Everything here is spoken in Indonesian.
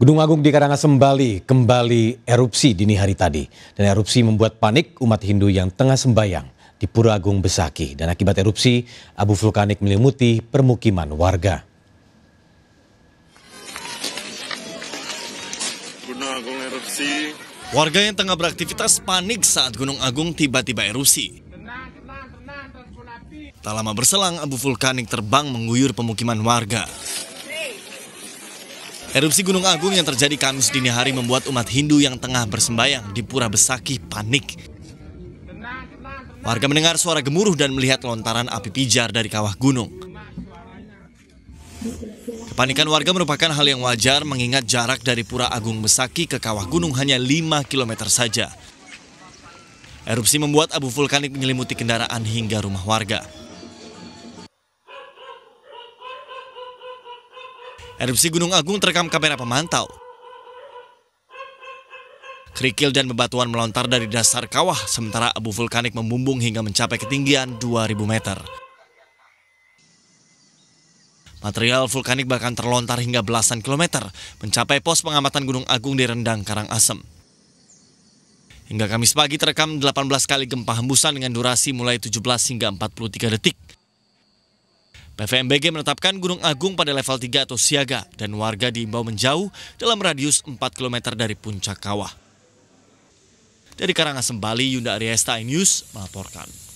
Gunung Agung di Karangasem Bali kembali erupsi dini hari tadi dan erupsi membuat panik umat Hindu yang tengah sembayang di Pura Agung Besaki dan akibat erupsi abu vulkanik menyelimuti permukiman warga. Gunung Agung erupsi. Warga yang tengah beraktivitas panik saat Gunung Agung tiba-tiba erupsi. Tak lama berselang, abu vulkanik terbang mengguyur pemukiman warga. Erupsi Gunung Agung yang terjadi Kamis dini hari membuat umat Hindu yang tengah bersembayang di Pura Besaki panik. Warga mendengar suara gemuruh dan melihat lontaran api pijar dari kawah gunung. Kepanikan warga merupakan hal yang wajar mengingat jarak dari Pura Agung Besaki ke kawah gunung hanya 5 km saja. Erupsi membuat abu vulkanik menyelimuti kendaraan hingga rumah warga. Erupsi Gunung Agung terekam kamera pemantau. Kerikil dan bebatuan melontar dari dasar kawah, sementara abu vulkanik membumbung hingga mencapai ketinggian 2.000 meter. Material vulkanik bahkan terlontar hingga belasan kilometer, mencapai pos pengamatan Gunung Agung di Rendang Karangasem. Hingga Kamis pagi terekam 18 kali gempa hembusan dengan durasi mulai 17 hingga 43 detik. PVMBG menetapkan Gunung Agung pada level 3 atau siaga dan warga diimbau menjauh dalam radius 4 km dari puncak kawah. Dari Karangasem, Bali, Yunda Ariesta News melaporkan.